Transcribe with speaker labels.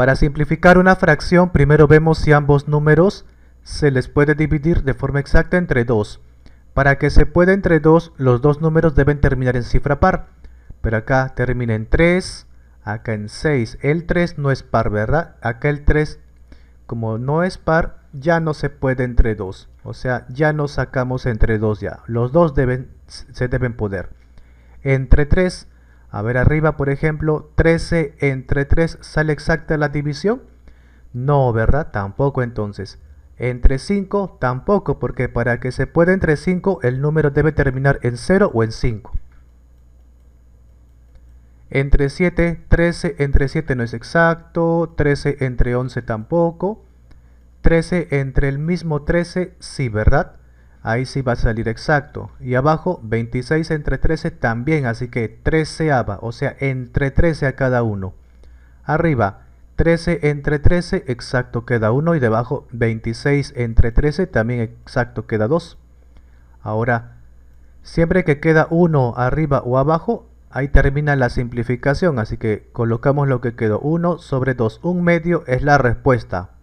Speaker 1: Para simplificar una fracción, primero vemos si ambos números se les puede dividir de forma exacta entre 2. Para que se pueda entre 2, los dos números deben terminar en cifra par. Pero acá termina en 3, acá en 6. El 3 no es par, ¿verdad? Acá el 3, como no es par, ya no se puede entre 2. O sea, ya no sacamos entre 2 ya. Los dos deben, se deben poder. Entre 3 a ver arriba, por ejemplo, 13 entre 3 sale exacta la división. No, ¿verdad? Tampoco entonces. Entre 5 tampoco, porque para que se pueda entre 5 el número debe terminar en 0 o en 5. Entre 7, 13 entre 7 no es exacto, 13 entre 11 tampoco, 13 entre el mismo 13 sí, ¿verdad? ahí sí va a salir exacto. Y abajo 26 entre 13 también, así que 13 aba, o sea, entre 13 a cada uno. Arriba 13 entre 13, exacto queda 1 y debajo 26 entre 13 también exacto queda 2. Ahora, siempre que queda 1 arriba o abajo, ahí termina la simplificación, así que colocamos lo que quedó 1 sobre 2, un medio es la respuesta.